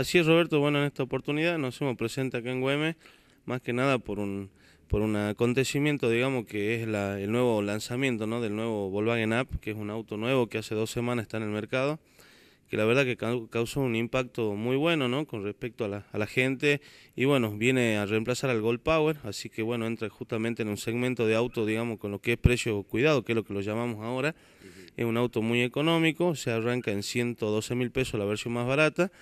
Así es, Roberto. Bueno, en esta oportunidad nos hemos presente acá en Güemes, más que nada por un, por un acontecimiento, digamos, que es el nuevo lanzamiento ¿no? del nuevo Volkswagen App, que es un auto nuevo que hace dos semanas está en el mercado, que la verdad que causó un impacto muy bueno ¿no? con respecto a la, a la gente y bueno, viene a reemplazar al Gold Power, así que bueno, entra justamente en un segmento de auto, digamos, con lo que es precio cuidado, que es lo que lo llamamos ahora. Es un auto muy económico, se arranca en 112 mil pesos la versión más barata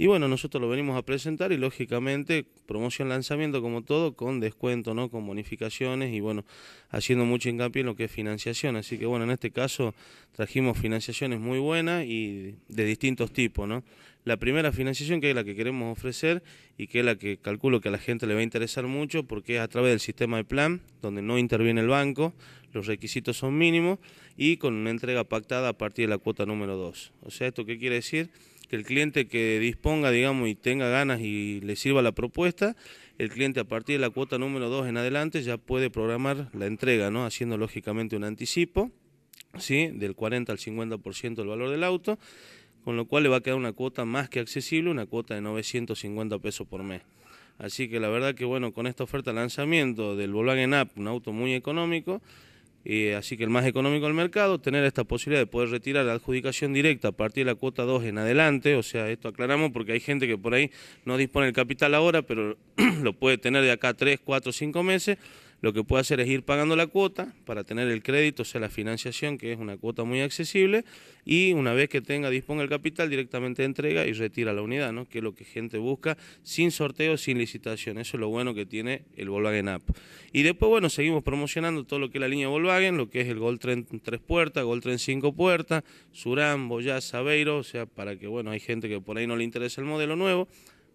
y bueno, nosotros lo venimos a presentar y lógicamente promoción lanzamiento como todo con descuento, ¿no? Con bonificaciones y bueno, haciendo mucho hincapié en lo que es financiación. Así que bueno, en este caso trajimos financiaciones muy buenas y de distintos tipos, ¿no? la primera financiación, que es la que queremos ofrecer y que es la que calculo que a la gente le va a interesar mucho, porque es a través del sistema de plan, donde no interviene el banco, los requisitos son mínimos y con una entrega pactada a partir de la cuota número 2. O sea, ¿esto qué quiere decir? Que el cliente que disponga, digamos, y tenga ganas y le sirva la propuesta, el cliente a partir de la cuota número 2 en adelante ya puede programar la entrega, ¿no? Haciendo lógicamente un anticipo, ¿sí? Del 40 al 50% del valor del auto con lo cual le va a quedar una cuota más que accesible, una cuota de 950 pesos por mes. Así que la verdad que bueno, con esta oferta de lanzamiento del Volkswagen App, un auto muy económico, eh, así que el más económico del mercado, tener esta posibilidad de poder retirar la adjudicación directa a partir de la cuota 2 en adelante, o sea, esto aclaramos porque hay gente que por ahí no dispone el capital ahora, pero lo puede tener de acá 3, 4, 5 meses lo que puede hacer es ir pagando la cuota para tener el crédito, o sea, la financiación, que es una cuota muy accesible, y una vez que tenga, disponga el capital, directamente entrega y retira la unidad, ¿no? que es lo que gente busca sin sorteo, sin licitación. Eso es lo bueno que tiene el Volkswagen App. Y después, bueno, seguimos promocionando todo lo que es la línea Volkswagen, lo que es el Gol Tren 3 puertas, Gol Tren 5 puertas, Surán, Boyaz, Sabeiro, o sea, para que, bueno, hay gente que por ahí no le interesa el modelo nuevo,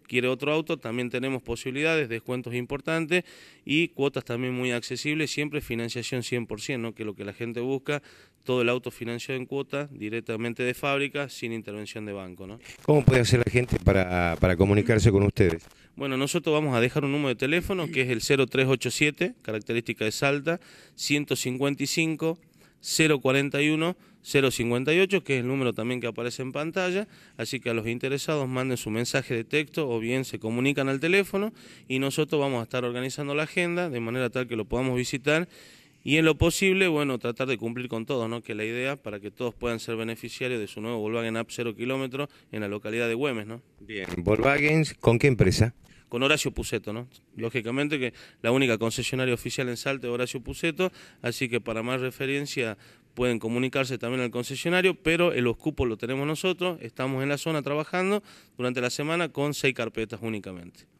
quiere otro auto, también tenemos posibilidades, descuentos importantes y cuotas también muy accesibles, siempre financiación 100%, ¿no? que lo que la gente busca, todo el auto financiado en cuota, directamente de fábrica, sin intervención de banco. ¿Cómo puede hacer la gente para, para comunicarse con ustedes? Bueno, nosotros vamos a dejar un número de teléfono que es el 0387, característica de Salta, 155 041 058, que es el número también que aparece en pantalla, así que a los interesados manden su mensaje de texto o bien se comunican al teléfono y nosotros vamos a estar organizando la agenda de manera tal que lo podamos visitar y en lo posible, bueno, tratar de cumplir con todos, ¿no? Que la idea para que todos puedan ser beneficiarios de su nuevo Volkswagen App 0 kilómetros en la localidad de Güemes, ¿no? Bien. ¿Volkswagen con qué empresa? con Horacio Puceto, ¿no? Lógicamente que la única concesionaria oficial en Salta es Horacio Puceto, así que para más referencia pueden comunicarse también al concesionario, pero el cupos lo tenemos nosotros, estamos en la zona trabajando durante la semana con seis carpetas únicamente.